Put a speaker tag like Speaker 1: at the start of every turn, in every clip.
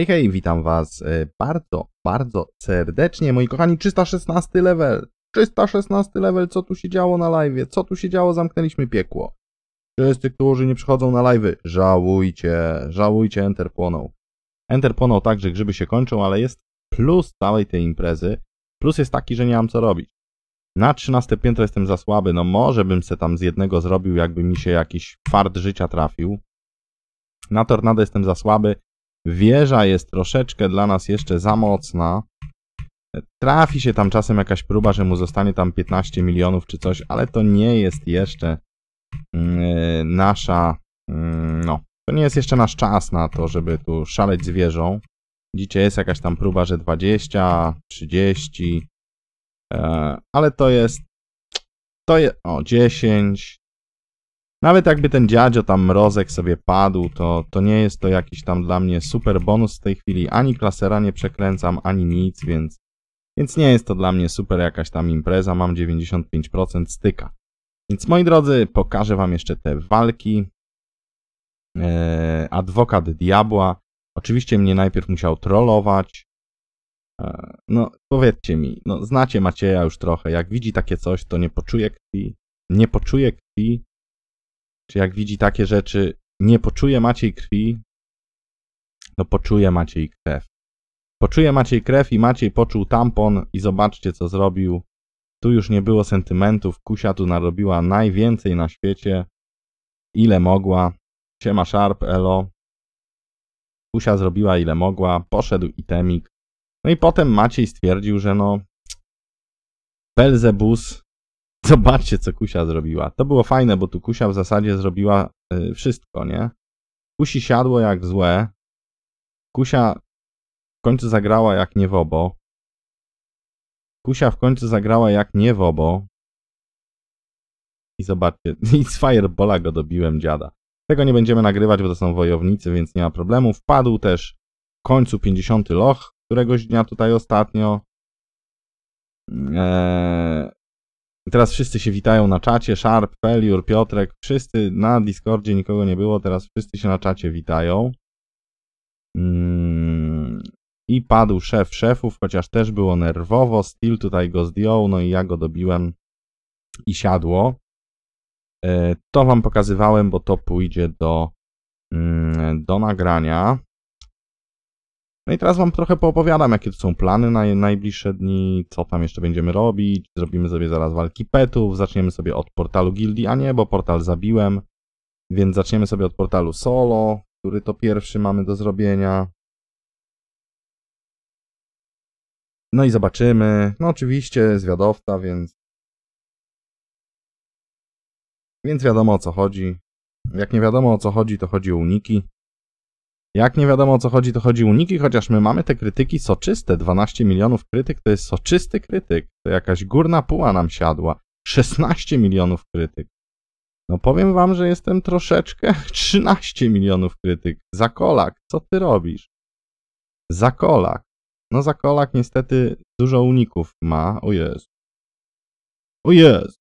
Speaker 1: Hej, hej, witam was e, bardzo, bardzo serdecznie, moi kochani, 316 level, 316 level, co tu się działo na live, co tu się działo, zamknęliśmy piekło. Wszyscy, którzy nie przychodzą na live, żałujcie, żałujcie, Enter płonął. Enter płonął tak, że grzyby się kończą, ale jest plus całej tej imprezy, plus jest taki, że nie mam co robić. Na 13 piętro jestem za słaby, no może bym se tam z jednego zrobił, jakby mi się jakiś fart życia trafił. Na tornado jestem za słaby, Wieża jest troszeczkę dla nas jeszcze za mocna. Trafi się tam czasem jakaś próba, że mu zostanie tam 15 milionów czy coś, ale to nie jest jeszcze yy, nasza... Yy, no, to nie jest jeszcze nasz czas na to, żeby tu szaleć z wieżą. Widzicie, jest jakaś tam próba, że 20, 30, yy, ale to jest... To jest... o, 10, nawet jakby ten dziadzio tam mrozek sobie padł, to, to nie jest to jakiś tam dla mnie super bonus w tej chwili. Ani klasera nie przekręcam, ani nic, więc, więc nie jest to dla mnie super jakaś tam impreza. Mam 95% styka. Więc moi drodzy, pokażę wam jeszcze te walki. Eee, adwokat Diabła. Oczywiście mnie najpierw musiał trollować. Eee, no, powiedzcie mi, no, znacie Macieja już trochę. Jak widzi takie coś, to nie poczuje krwi. Nie poczuje krwi czy jak widzi takie rzeczy, nie poczuje Maciej krwi, no poczuje Maciej krew. Poczuje Maciej krew i Maciej poczuł tampon i zobaczcie co zrobił. Tu już nie było sentymentów, Kusia tu narobiła najwięcej na świecie, ile mogła. Siema Sharp, elo. Kusia zrobiła ile mogła, poszedł itemik. No i potem Maciej stwierdził, że no Belzebus Zobaczcie, co Kusia zrobiła. To było fajne, bo tu Kusia w zasadzie zrobiła y, wszystko, nie? Kusi siadło jak złe. Kusia w końcu zagrała jak niewobo. Kusia w końcu zagrała jak niewobo. I zobaczcie, i z Firebola go dobiłem dziada. Tego nie będziemy nagrywać, bo to są wojownicy, więc nie ma problemu. Wpadł też w końcu 50 loch któregoś dnia tutaj ostatnio. Eee, Teraz wszyscy się witają na czacie, Sharp, Peliur, Piotrek, wszyscy na Discordzie, nikogo nie było, teraz wszyscy się na czacie witają. Mm, I padł szef szefów, chociaż też było nerwowo, Steel tutaj go zdjął, no i ja go dobiłem i siadło. E, to wam pokazywałem, bo to pójdzie do, mm, do nagrania. No i teraz wam trochę poopowiadam, jakie to są plany na najbliższe dni, co tam jeszcze będziemy robić. Zrobimy sobie zaraz walki petów, zaczniemy sobie od portalu gildii, a nie, bo portal zabiłem. Więc zaczniemy sobie od portalu solo, który to pierwszy mamy do zrobienia. No i zobaczymy. No oczywiście zwiadowca, więc... Więc wiadomo o co chodzi. Jak nie wiadomo o co chodzi, to chodzi o uniki. Jak nie wiadomo o co chodzi, to chodzi uniki, chociaż my mamy te krytyki soczyste. 12 milionów krytyk to jest soczysty krytyk. To jakaś górna puła nam siadła. 16 milionów krytyk. No powiem wam, że jestem troszeczkę 13 milionów krytyk. Zakolak, co ty robisz? Zakolak. No Zakolak niestety dużo uników ma. O jest. O jest.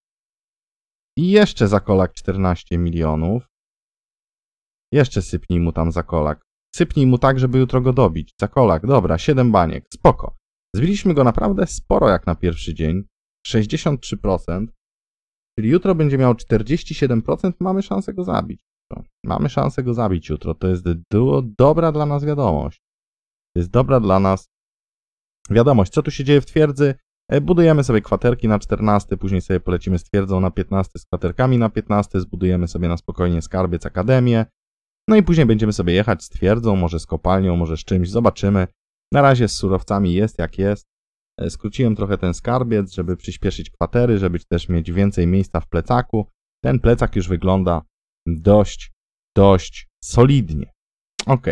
Speaker 1: I jeszcze Zakolak 14 milionów. Jeszcze sypnij mu tam Zakolak. Sypnij mu tak, żeby jutro go dobić. Cakolak, dobra, 7 baniek, spoko. Zbiliśmy go naprawdę sporo jak na pierwszy dzień. 63%. Czyli jutro będzie miał 47%, mamy szansę go zabić. Mamy szansę go zabić jutro. To jest do, dobra dla nas wiadomość. To jest dobra dla nas wiadomość. Co tu się dzieje w twierdzy? E, budujemy sobie kwaterki na 14, później sobie polecimy z twierdzą na 15 z kwaterkami na 15, zbudujemy sobie na spokojnie skarbiec, akademię, no i później będziemy sobie jechać z twierdzą, może z kopalnią, może z czymś, zobaczymy. Na razie z surowcami jest jak jest. E, skróciłem trochę ten skarbiec, żeby przyspieszyć kwatery, żeby też mieć więcej miejsca w plecaku. Ten plecak już wygląda dość, dość solidnie. Ok.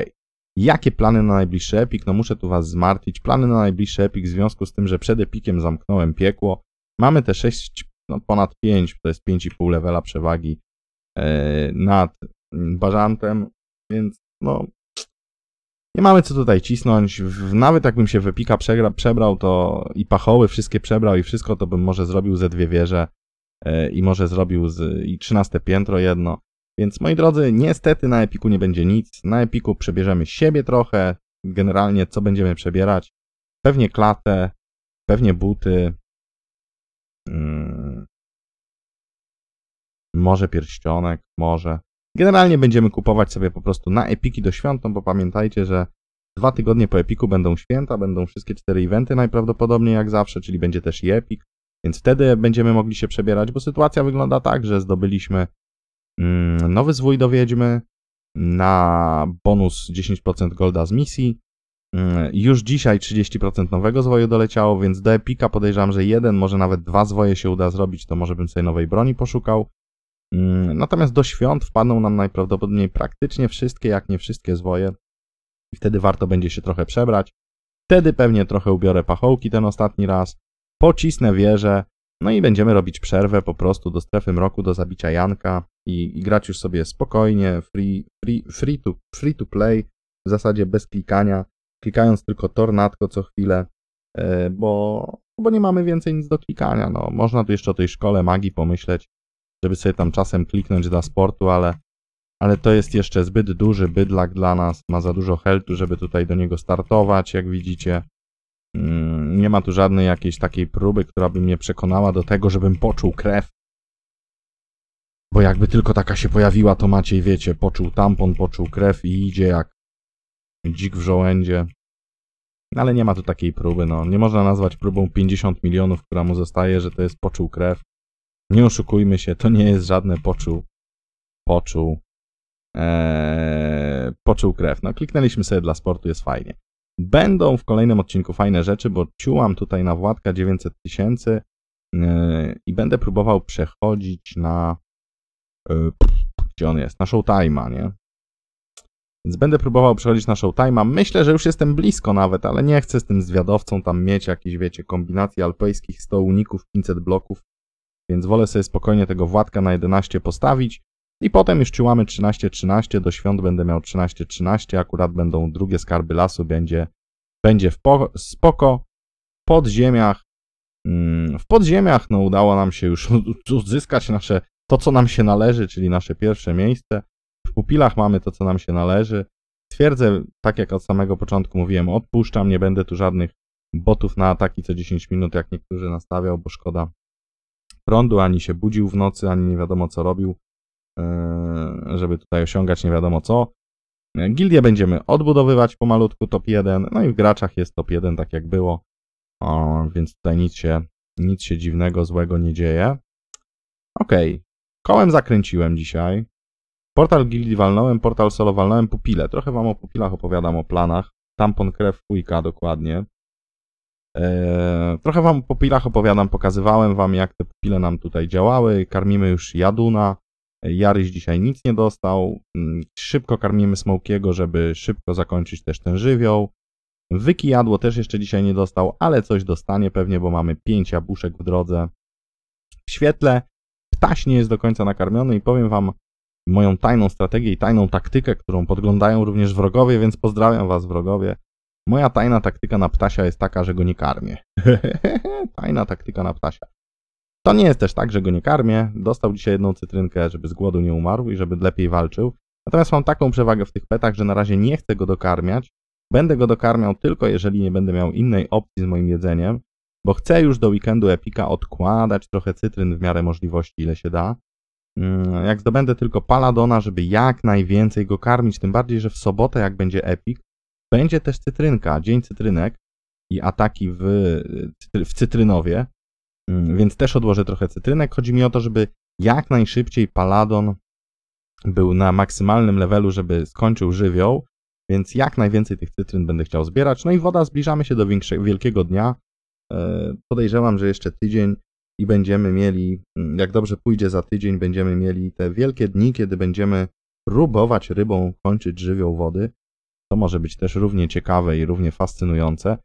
Speaker 1: Jakie plany na najbliższy epik? No muszę tu was zmartwić. Plany na najbliższy epik w związku z tym, że przed epikiem zamknąłem piekło. Mamy te 6, no ponad 5, to jest 5,5 levela przewagi e, nad Barzantem, więc no nie mamy co tutaj cisnąć. Nawet jakbym się wypika przegra, przebrał, to i pachoły wszystkie przebrał i wszystko, to bym może zrobił ze dwie wieże e, i może zrobił z, i 13 piętro jedno. Więc moi drodzy, niestety na Epiku nie będzie nic. Na Epiku przebierzemy siebie trochę. Generalnie co będziemy przebierać? Pewnie klatę, pewnie buty. Hmm. Może pierścionek, może. Generalnie będziemy kupować sobie po prostu na epiki do świąt, no bo pamiętajcie, że dwa tygodnie po epiku będą święta, będą wszystkie cztery eventy najprawdopodobniej jak zawsze, czyli będzie też i epik, więc wtedy będziemy mogli się przebierać, bo sytuacja wygląda tak, że zdobyliśmy mm, nowy zwój do Wiedźmy na bonus 10% golda z misji, mm, już dzisiaj 30% nowego zwoju doleciało, więc do Epika podejrzewam, że jeden, może nawet dwa zwoje się uda zrobić, to może bym sobie nowej broni poszukał. Mm, natomiast do świąt wpadną nam najprawdopodobniej praktycznie wszystkie, jak nie wszystkie zwoje. I wtedy warto będzie się trochę przebrać. Wtedy pewnie trochę ubiorę pachołki ten ostatni raz, pocisnę wieżę, no i będziemy robić przerwę po prostu do strefy mroku, do zabicia Janka i, i grać już sobie spokojnie, free, free, free, to, free to play, w zasadzie bez klikania, klikając tylko tornadko co chwilę, e, bo, bo nie mamy więcej nic do klikania. No, można tu jeszcze o tej szkole magii pomyśleć, żeby sobie tam czasem kliknąć dla sportu, ale, ale to jest jeszcze zbyt duży bydlak dla nas, ma za dużo heltu, żeby tutaj do niego startować, jak widzicie. Mm, nie ma tu żadnej jakiejś takiej próby, która by mnie przekonała do tego, żebym poczuł krew. Bo jakby tylko taka się pojawiła, to Maciej, wiecie, poczuł tampon, poczuł krew i idzie jak dzik w żołędzie. Ale nie ma tu takiej próby, no. Nie można nazwać próbą 50 milionów, która mu zostaje, że to jest poczuł krew. Nie oszukujmy się, to nie jest żadne poczuł, poczuł, e, poczuł krew. No kliknęliśmy sobie dla sportu, jest fajnie. Będą w kolejnym odcinku fajne rzeczy, bo ciułam tutaj na Władka 900 tysięcy e, i będę próbował przechodzić na... Yy, gdzie on jest? Na Showtime'a, nie? Więc będę próbował przechodzić na Showtime'a. Myślę, że już jestem blisko nawet, ale nie chcę z tym zwiadowcą tam mieć jakieś, wiecie, kombinacji alpejskich 100 uników, 500 bloków więc wolę sobie spokojnie tego Władka na 11 postawić i potem już ciłamy 13-13, do świąt będę miał 13-13, akurat będą drugie skarby lasu, będzie, będzie w po, spoko. W podziemiach, mm, w podziemiach no, udało nam się już uzyskać nasze, to co nam się należy, czyli nasze pierwsze miejsce. W pupilach mamy to co nam się należy. Twierdzę, tak jak od samego początku mówiłem, odpuszczam, nie będę tu żadnych botów na ataki co 10 minut, jak niektórzy nastawiał, bo szkoda prądu, ani się budził w nocy, ani nie wiadomo co robił, e, żeby tutaj osiągać nie wiadomo co. Gildię będziemy odbudowywać pomalutku top 1, no i w graczach jest top 1 tak jak było, o, więc tutaj nic się, nic się dziwnego, złego nie dzieje. Okej, okay. kołem zakręciłem dzisiaj. Portal gildii walnąłem, portal solo walnąłem, pupile. Trochę wam o pupilach opowiadam, o planach. Tampon krew, fujka dokładnie. Eee, trochę wam po pilach opowiadam, pokazywałem wam jak te pupile nam tutaj działały. Karmimy już Jaduna, Jaryś dzisiaj nic nie dostał. Mm, szybko karmimy Smokiego, żeby szybko zakończyć też ten żywioł. Wyki jadło też jeszcze dzisiaj nie dostał, ale coś dostanie pewnie, bo mamy 5 jabłuszek w drodze. W świetle ptaś nie jest do końca nakarmiony i powiem wam moją tajną strategię i tajną taktykę, którą podglądają również wrogowie, więc pozdrawiam was wrogowie. Moja tajna taktyka na ptasia jest taka, że go nie karmię. tajna taktyka na ptasia. To nie jest też tak, że go nie karmię. Dostał dzisiaj jedną cytrynkę, żeby z głodu nie umarł i żeby lepiej walczył. Natomiast mam taką przewagę w tych petach, że na razie nie chcę go dokarmiać. Będę go dokarmiał tylko jeżeli nie będę miał innej opcji z moim jedzeniem, bo chcę już do weekendu Epika odkładać trochę cytryn w miarę możliwości, ile się da. Mm, jak zdobędę tylko Paladona, żeby jak najwięcej go karmić, tym bardziej, że w sobotę jak będzie epik. Będzie też cytrynka, dzień cytrynek i ataki w, w cytrynowie, mm, więc też odłożę trochę cytrynek. Chodzi mi o to, żeby jak najszybciej Paladon był na maksymalnym levelu, żeby skończył żywioł, więc jak najwięcej tych cytryn będę chciał zbierać. No i woda, zbliżamy się do wielkiego dnia. E, podejrzewam, że jeszcze tydzień i będziemy mieli, mm, jak dobrze pójdzie za tydzień, będziemy mieli te wielkie dni, kiedy będziemy próbować rybą kończyć żywioł wody. To może być też równie ciekawe i równie fascynujące.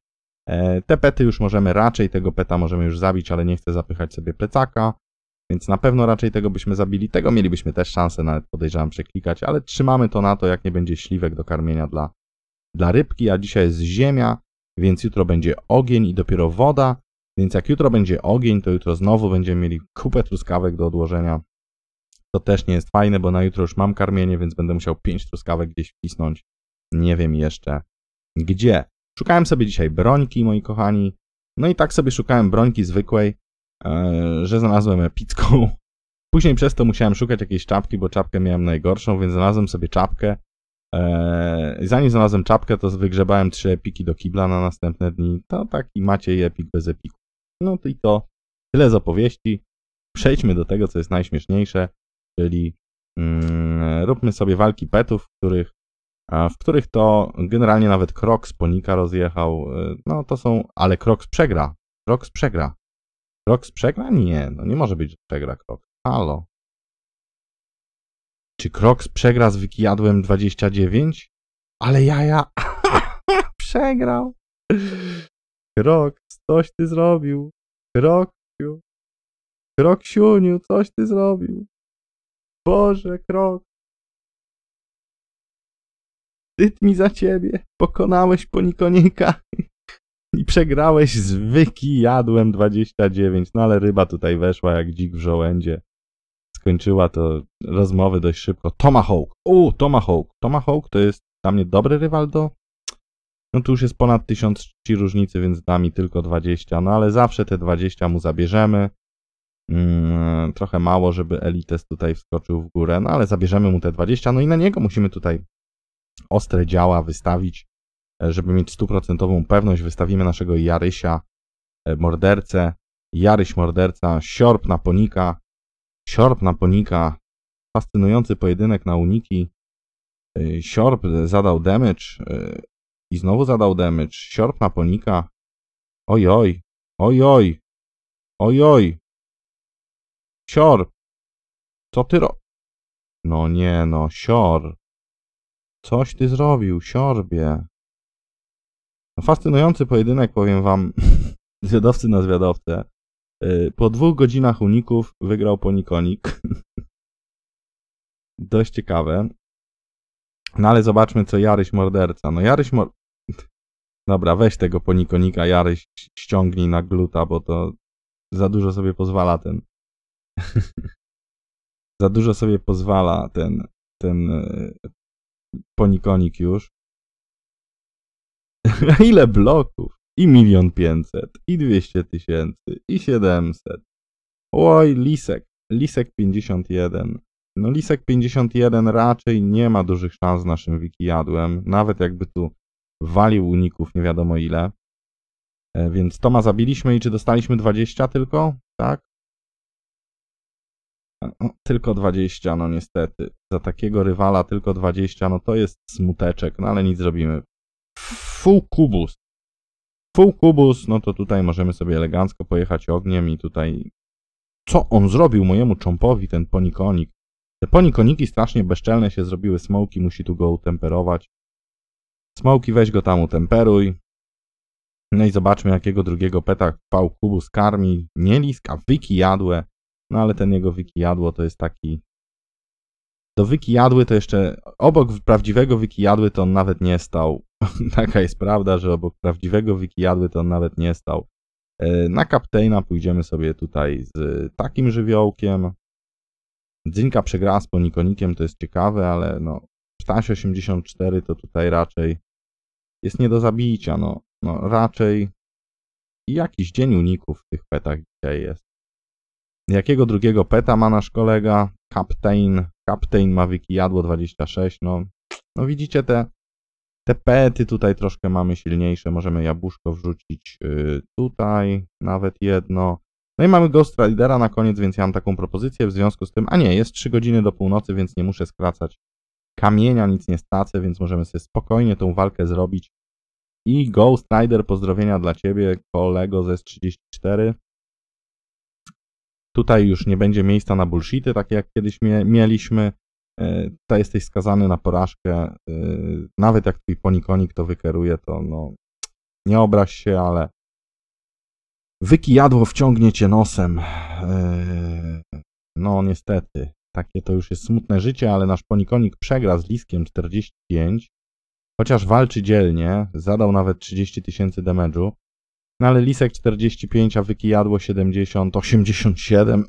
Speaker 1: E, te pety już możemy raczej, tego peta możemy już zabić, ale nie chcę zapychać sobie plecaka, więc na pewno raczej tego byśmy zabili. Tego mielibyśmy też szansę nawet podejrzewam przeklikać, ale trzymamy to na to, jak nie będzie śliwek do karmienia dla, dla rybki, a dzisiaj jest ziemia, więc jutro będzie ogień i dopiero woda, więc jak jutro będzie ogień, to jutro znowu będziemy mieli kupę truskawek do odłożenia. To też nie jest fajne, bo na jutro już mam karmienie, więc będę musiał 5 truskawek gdzieś wcisnąć nie wiem jeszcze gdzie. Szukałem sobie dzisiaj brońki, moi kochani. No i tak sobie szukałem brońki zwykłej, e, że znalazłem epicką. Później przez to musiałem szukać jakiejś czapki, bo czapkę miałem najgorszą, więc znalazłem sobie czapkę. E, zanim znalazłem czapkę, to wygrzebałem trzy epiki do kibla na następne dni. To taki macie epik bez epiku. No to i to tyle z opowieści. Przejdźmy do tego, co jest najśmieszniejsze, czyli mm, róbmy sobie walki petów, w których w których to generalnie nawet Kroks Ponika rozjechał. Y, no to są, ale Kroks przegra. Kroks przegra. Kroks przegra? Nie, no nie może być, przegra Kroks. Halo. Czy Kroks przegra z Wikijadłem 29? Ale ja, ja Przegrał! Kroks, coś ty zrobił! Kroksiu! Kroksiuniu, coś ty zrobił! Boże, Kroks wstyd mi za ciebie. Pokonałeś ponikonika i przegrałeś z Jadłem 29. No ale ryba tutaj weszła jak dzik w żołędzie. Skończyła to rozmowy dość szybko. Tomahawk. U, Tomahawk. Tomahawk to jest dla mnie dobry rywal do... No tu już jest ponad 1000 różnicy, więc da mi tylko 20. No ale zawsze te 20 mu zabierzemy. Mm, trochę mało, żeby Elites tutaj wskoczył w górę, no ale zabierzemy mu te 20, no i na niego musimy tutaj ostre działa wystawić, e, żeby mieć stuprocentową pewność. Wystawimy naszego Jarysia e, mordercę, Jaryś morderca, siorb na ponika, siorb na ponika, fascynujący pojedynek na uniki. E, siorb zadał damage i znowu zadał damage. Siorb na ponika. Ojoj, ojoj, ojoj. Siorb, co ty ro... No nie no, sior. Coś ty zrobił, siorbie. No, fascynujący pojedynek, powiem wam, zwiadowcy na zwiadowcę. Y, po dwóch godzinach uników wygrał Ponikonik. Dość ciekawe. No ale zobaczmy, co Jaryś Morderca. No Jaryś Mor... Dobra, weź tego Ponikonika, Jaryś, ściągnij na gluta, bo to za dużo sobie pozwala ten... za dużo sobie pozwala ten, ten y, ponikonik już. Ile bloków? I milion pięćset, i dwieście tysięcy, i siedemset. Oj, Lisek. Lisek 51. No Lisek 51 raczej nie ma dużych szans z naszym wikijadłem, nawet jakby tu walił uników nie wiadomo ile. E, więc Toma zabiliśmy i czy dostaliśmy 20 tylko? Tak? tylko 20, no niestety. Za takiego rywala tylko 20, no to jest smuteczek, no ale nic zrobimy. Full kubus. Full kubus, no to tutaj możemy sobie elegancko pojechać ogniem i tutaj... Co on zrobił mojemu czompowi, ten ponikonik? Te ponikoniki strasznie bezczelne się zrobiły, Smoki musi tu go utemperować. Smoki weź go tam utemperuj. No i zobaczmy jakiego drugiego peta pał kubus karmi. Nie wyki jadłe. No ale ten jego wiki jadło to jest taki... Do wiki jadły to jeszcze... Obok prawdziwego wiki jadły to on nawet nie stał. Taka jest prawda, że obok prawdziwego wiki jadły to on nawet nie stał. E, na Kapteina pójdziemy sobie tutaj z takim żywiołkiem. Dzinka przegrała z ponikonikiem, to jest ciekawe, ale no... Ptaś 84 to tutaj raczej jest nie do zabicia, no, no raczej jakiś dzień uników w tych petach dzisiaj jest. Jakiego drugiego peta ma nasz kolega? Captain. Captain ma wikijadło 26. No, no widzicie te, te pety tutaj troszkę mamy silniejsze. Możemy jabłuszko wrzucić y, tutaj, nawet jedno. No i mamy Ghost Ridera na koniec, więc ja mam taką propozycję w związku z tym. A nie, jest 3 godziny do północy, więc nie muszę skracać kamienia, nic nie stracę, więc możemy sobie spokojnie tą walkę zrobić. I Ghost Rider, pozdrowienia dla Ciebie, kolego ze 34. Tutaj już nie będzie miejsca na bullshity, takie jak kiedyś mieliśmy. E, tutaj jesteś skazany na porażkę. E, nawet jak twój ponikonik to wykeruje, to no, nie obraź się, ale wykijadło wciągnie cię nosem. E, no niestety, takie to już jest smutne życie, ale nasz ponikonik przegra z Liskiem 45, chociaż walczy dzielnie, zadał nawet 30 tysięcy damage'u. No ale Lisek 45, a Wykijadło 70, 87.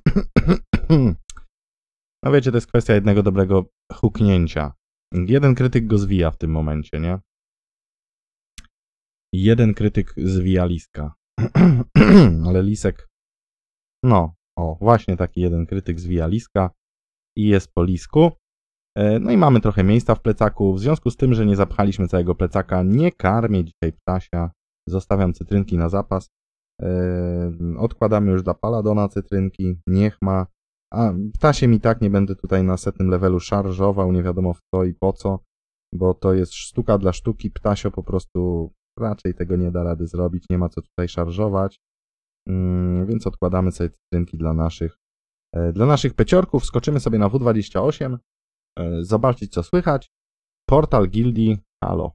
Speaker 1: no wiecie, to jest kwestia jednego dobrego huknięcia. Jeden krytyk go zwija w tym momencie, nie? Jeden krytyk zwija Liska. ale Lisek... No, o, właśnie taki jeden krytyk zwija Liska i jest po Lisku. E, no i mamy trochę miejsca w plecaku. W związku z tym, że nie zapchaliśmy całego plecaka, nie karmię dzisiaj ptasia. Zostawiam cytrynki na zapas. E, odkładamy już dla Paladona cytrynki, niech ma. A ptasie mi tak, nie będę tutaj na setnym levelu szarżował, nie wiadomo w co i po co, bo to jest sztuka dla sztuki, ptasio po prostu raczej tego nie da rady zrobić, nie ma co tutaj szarżować, mm, więc odkładamy sobie cytrynki dla naszych. E, dla naszych peciorków skoczymy sobie na W28, e, zobaczyć co słychać. Portal gildii, halo.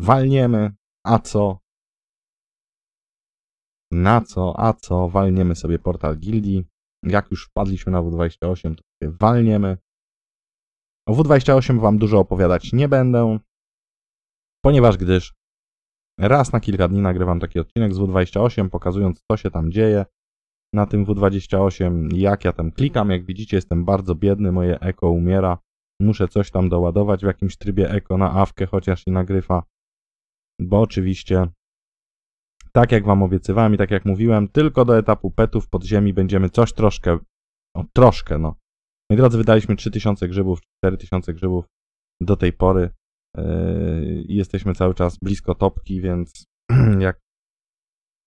Speaker 1: Walniemy, a co, na co, a co, walniemy sobie portal gildii. Jak już wpadliśmy na W28, to sobie walniemy. O W28 Wam dużo opowiadać nie będę, ponieważ gdyż raz na kilka dni nagrywam taki odcinek z W28, pokazując co się tam dzieje na tym W28, jak ja tam klikam. Jak widzicie jestem bardzo biedny, moje eko umiera. Muszę coś tam doładować w jakimś trybie eko na awkę, chociaż i nagrywa bo oczywiście, tak jak Wam obiecywałem i tak jak mówiłem, tylko do etapu petów pod ziemi będziemy coś troszkę, o troszkę, no. Moi drodzy, wydaliśmy 3000 grzybów, 4000 grzybów do tej pory yy, jesteśmy cały czas blisko topki, więc jak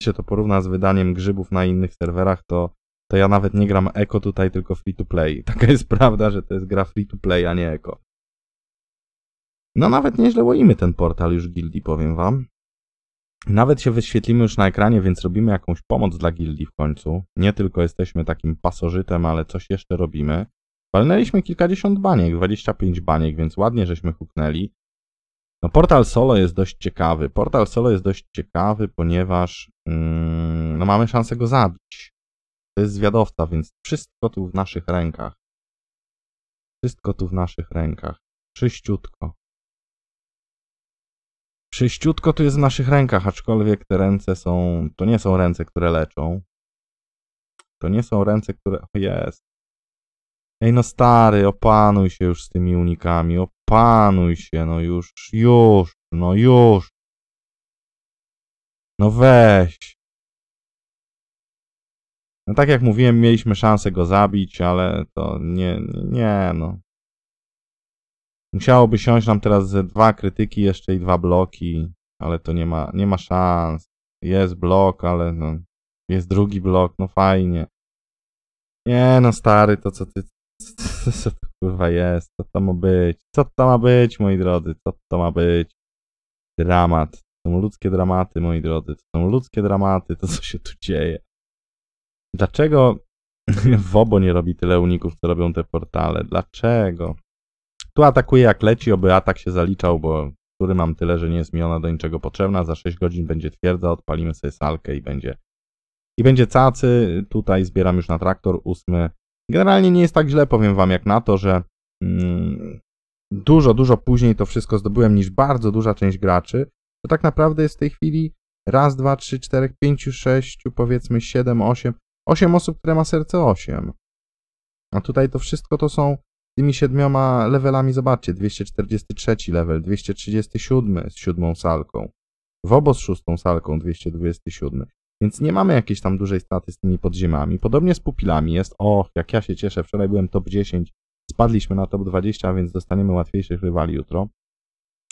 Speaker 1: się to porówna z wydaniem grzybów na innych serwerach, to, to ja nawet nie gram eko tutaj, tylko free to play. Taka jest prawda, że to jest gra free to play, a nie eko. No nawet nieźle łoimy ten portal już gildii, powiem wam. Nawet się wyświetlimy już na ekranie, więc robimy jakąś pomoc dla gildii w końcu. Nie tylko jesteśmy takim pasożytem, ale coś jeszcze robimy. Walnęliśmy kilkadziesiąt baniek, 25 baniek, więc ładnie żeśmy huknęli. No portal solo jest dość ciekawy. Portal solo jest dość ciekawy, ponieważ mm, no mamy szansę go zabić. To jest zwiadowca, więc wszystko tu w naszych rękach. Wszystko tu w naszych rękach. Czyściutko. Czyściutko to jest w naszych rękach, aczkolwiek te ręce są... To nie są ręce, które leczą. To nie są ręce, które... O, jest. Ej, no stary, opanuj się już z tymi unikami. Opanuj się, no już, już, no już. No weź. No tak jak mówiłem, mieliśmy szansę go zabić, ale to nie, nie, no. Musiałoby siąść nam teraz ze dwa krytyki jeszcze i dwa bloki, ale to nie ma, nie ma szans. Jest blok, ale no, jest drugi blok, no fajnie. Nie no stary, to co ty, co, co to kurwa jest, co to ma być, co to ma być moi drodzy, co to ma być. Dramat, to są ludzkie dramaty moi drodzy, to są ludzkie dramaty, to co się tu dzieje. Dlaczego Wobo nie robi tyle uników, co robią te portale? Dlaczego? Tu atakuje jak leci, oby atak się zaliczał, bo który mam tyle, że nie jest mi ona do niczego potrzebna. Za 6 godzin będzie twierdza, odpalimy sobie salkę i będzie i będzie cacy. Tutaj zbieram już na traktor ósmy. Generalnie nie jest tak źle, powiem wam, jak na to, że mm, dużo, dużo później to wszystko zdobyłem niż bardzo duża część graczy. To tak naprawdę jest w tej chwili raz, dwa, trzy, czterech, pięciu, sześciu, powiedzmy siedem, osiem. Osiem osób, które ma serce osiem. A tutaj to wszystko to są tymi siedmioma levelami, zobaczcie, 243 level, 237 z siódmą salką, Wobo z szóstą salką, 227. Więc nie mamy jakiejś tam dużej straty z tymi podziemami. Podobnie z pupilami jest, och, jak ja się cieszę, wczoraj byłem top 10, spadliśmy na top 20, a więc dostaniemy łatwiejszych rywali jutro.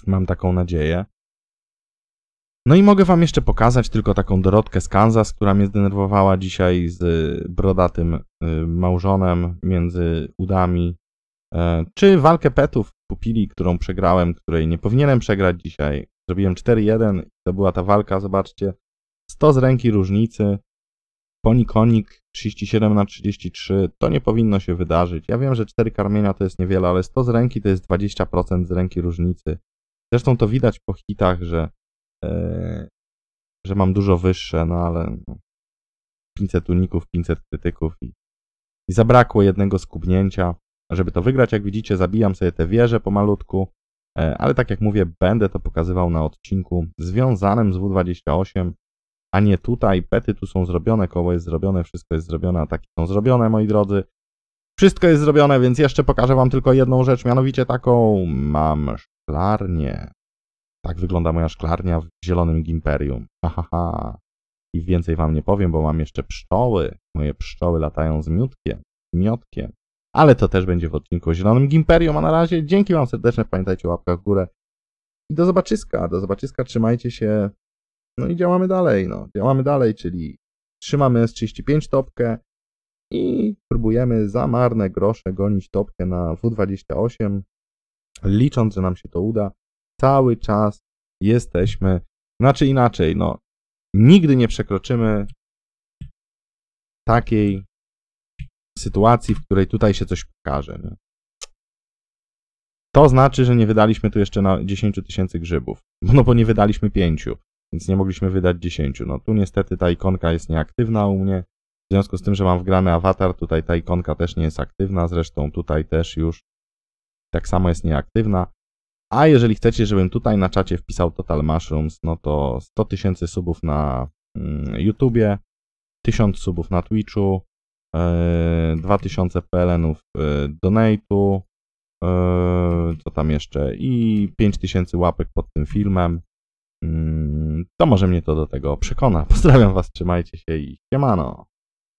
Speaker 1: Mam taką nadzieję. No i mogę wam jeszcze pokazać tylko taką Dorotkę z Kansas, która mnie zdenerwowała dzisiaj z brodatym y, małżonem między udami E, czy walkę petów w pupili, którą przegrałem, której nie powinienem przegrać dzisiaj. Zrobiłem 4-1 to była ta walka, zobaczcie. 100 z ręki różnicy. Ponikonik 37 na 33 to nie powinno się wydarzyć. Ja wiem, że 4 karmienia to jest niewiele, ale 100 z ręki to jest 20% z ręki różnicy. Zresztą to widać po hitach, że, e, że mam dużo wyższe, no ale 500 no, uników, 500 krytyków i, i zabrakło jednego skubnięcia żeby to wygrać. Jak widzicie, zabijam sobie te wieże pomalutku, e, ale tak jak mówię, będę to pokazywał na odcinku związanym z W28, a nie tutaj. Pety tu są zrobione, koło jest zrobione, wszystko jest zrobione, ataki są zrobione, moi drodzy. Wszystko jest zrobione, więc jeszcze pokażę Wam tylko jedną rzecz, mianowicie taką mam szklarnię. Tak wygląda moja szklarnia w zielonym gimperium. Hahaha. I więcej Wam nie powiem, bo mam jeszcze pszczoły. Moje pszczoły latają z miódkiem, miotkiem ale to też będzie w odcinku o Zielonym Gimperium, a na razie dzięki Wam serdecznie, pamiętajcie o łapkach w górę i do zobaczyska, do zobaczyska, trzymajcie się, no i działamy dalej, no, działamy dalej, czyli trzymamy S35 topkę i próbujemy za marne grosze gonić topkę na W28, licząc, że nam się to uda, cały czas jesteśmy, znaczy inaczej, no, nigdy nie przekroczymy takiej sytuacji, w której tutaj się coś pokaże. Nie? To znaczy, że nie wydaliśmy tu jeszcze na 10 tysięcy grzybów. No bo nie wydaliśmy 5, więc nie mogliśmy wydać 10. No tu niestety ta ikonka jest nieaktywna u mnie. W związku z tym, że mam wgrany awatar, tutaj ta ikonka też nie jest aktywna. Zresztą tutaj też już tak samo jest nieaktywna. A jeżeli chcecie, żebym tutaj na czacie wpisał Total Mushrooms, no to 100 tysięcy subów na mm, YouTubie, 1000 subów na Twitchu, 2000 e, PLN-ów e, donate'u, e, co tam jeszcze, i 5000 łapek pod tym filmem. Mm, to może mnie to do tego przekona. Pozdrawiam Was, trzymajcie się i siemano!